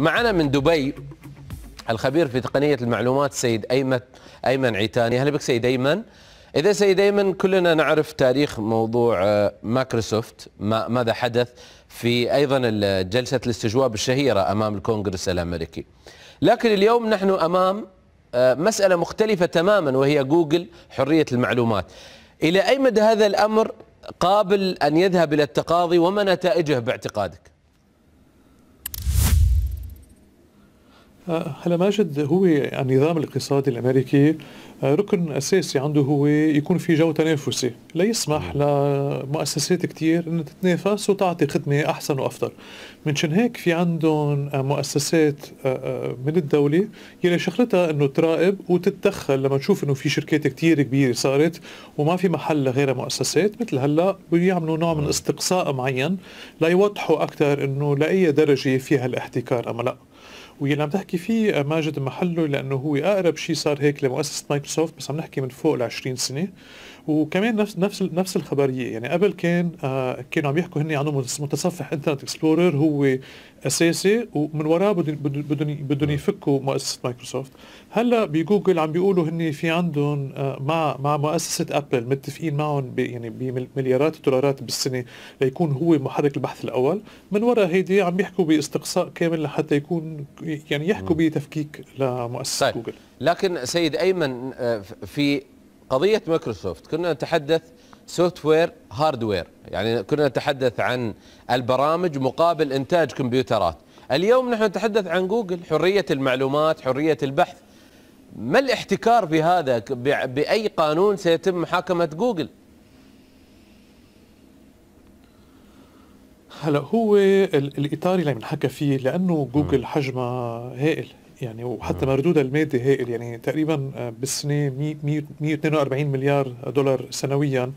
معنا من دبي الخبير في تقنية المعلومات سيد أيمن أيمن عيتاني أهلا بك سيد أيمن إذا سيد أيمن كلنا نعرف تاريخ موضوع آه، مايكروسوفت ما ماذا حدث في أيضا جلسة الاستجواب الشهيرة أمام الكونغرس الأمريكي لكن اليوم نحن أمام آه، مسألة مختلفة تماما وهي جوجل حرية المعلومات إلى أي مدى هذا الأمر قابل أن يذهب إلى التقاضي وما نتائجه باعتقادك هلا ماجد هو النظام الاقتصادي الامريكي آه، ركن اساسي عنده هو يكون في جو تنافسي ليسمح لمؤسسات كثير انها تتنافس وتعطي خدمه احسن وافضل منشان هيك في عندهم آه، مؤسسات آه، من الدوله يلي شغلتها انه تراقب وتتدخل لما تشوف انه في شركات كثير كبيره صارت وما في محل لغيرها مؤسسات مثل هلا بيعملوا نوع من استقصاء معين ليوضحوا اكثر انه لاي درجه في هالاحتكار اما لا واللي عم تحكي فيه آه، ماجد محله لانه هو اقرب شيء صار هيك لمؤسسه مايكروسوفت بس عم نحكي من فوق ال 20 سنه وكمان نفس نفس نفس الخبريه يعني قبل كان آه كانوا عم يحكوا هني عنه متصفح انترنت اكسبلورر هو اساسي ومن وراه بدهم بدهم بدهم يفكوا مؤسسه مايكروسوفت هلا بجوجل عم بيقولوا هن في عندهم آه مع مع مؤسسه ابل متفقين معهم يعني بمليارات الدولارات بالسنه ليكون هو محرك البحث الاول من وراء هيدي عم يحكوا باستقصاء كامل لحتى يكون يعني يحكوا بتفكيك لمؤسسه طيب. جوجل لكن سيد ايمن آه، في قضية مايكروسوفت كنا نتحدث سوفت وير هارد وير يعني كنا نتحدث عن البرامج مقابل إنتاج كمبيوترات اليوم نحن نتحدث عن جوجل حرية المعلومات حرية البحث ما الاحتكار بهذا بأي قانون سيتم محاكمة جوجل هلا هو الاطار اللي بنحكى فيه لانه جوجل حجمها هائل يعني وحتى نعم. مردود المادي هائل يعني تقريبا آه، بالسنه 142 مليار دولار سنويا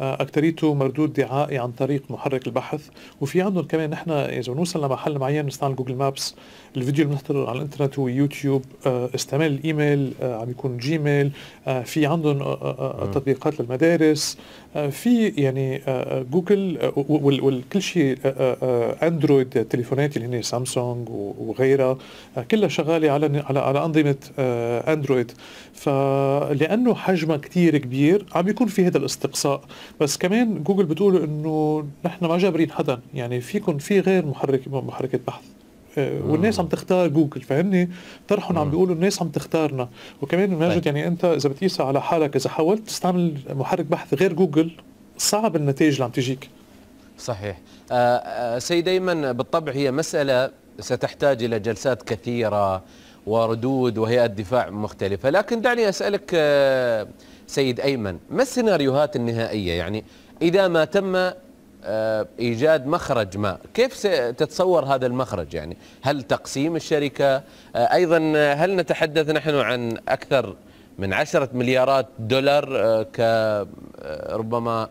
آه، اكثريته مردود دعائي عن طريق محرك البحث وفي عندهم كمان نحن اذا نوصل لمحل معين نستعمل جوجل مابس الفيديو اللي بنحضره على الانترنت هو يوتيوب آه، استعمال الايميل عم يكون جيميل في عندهم نعم. تطبيقات للمدارس في يعني جوجل وكل شيء اندرويد تليفونات اللي هن سامسونج وغيرها كلها شغاله عليه على على على انظمه آه، اندرويد فلانه حجمها كثير كبير عم بيكون في هذا الاستقصاء بس كمان جوجل بتقول انه نحن ما جابرين حدا يعني فيكم في غير محرك محركه بحث آه، والناس آه. عم تختار جوجل فهمني طرحهم عم بيقولوا الناس عم تختارنا وكمان ماجد طيب. يعني انت اذا بتقيسها على حالك اذا حاولت تستعمل محرك بحث غير جوجل صعب النتائج اللي عم تجيك صحيح سيد ايمن بالطبع هي مساله ستحتاج إلى جلسات كثيرة وردود وهيئة دفاع مختلفة لكن دعني أسألك آه، سيد أيمن ما السيناريوهات النهائية يعني إذا ما تم آه، ايجاد مخرج ما كيف تتصور هذا المخرج يعني هل تقسيم الشركه آه، ايضا هل نتحدث نحن عن اكثر من عشرة مليارات دولار كربما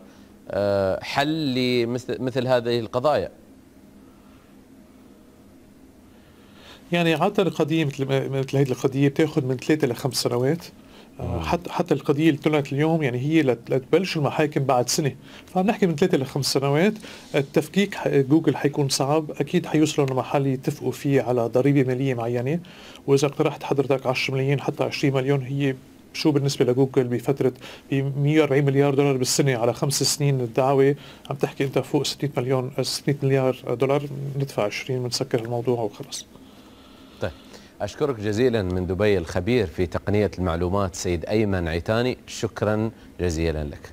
حل لمثل هذه القضايا يعني عادة القضية مثل مثل هذه القضية بتاخذ من ثلاثة لخمس سنوات آه، حتى حتى القضيه اللي طلعت اليوم يعني هي لتبلش المحاكم بعد سنه فعم نحكي من ثلاثة لخمس سنوات التفكيك جوجل حيكون صعب اكيد حيوصلوا لمحل يتفقوا فيه على ضريبه ماليه معينه واذا اقترحت حضرتك 10 ملايين حتى 20 مليون هي شو بالنسبه لجوجل بفتره ب 140 مليار دولار بالسنه على خمس سنين الدعوه عم تحكي انت فوق 600 مليون 600 مليار دولار ندفع 20 بنسكر الموضوع وخلص طيب أشكرك جزيلا من دبي الخبير في تقنية المعلومات سيد أيمن عيتاني شكرا جزيلا لك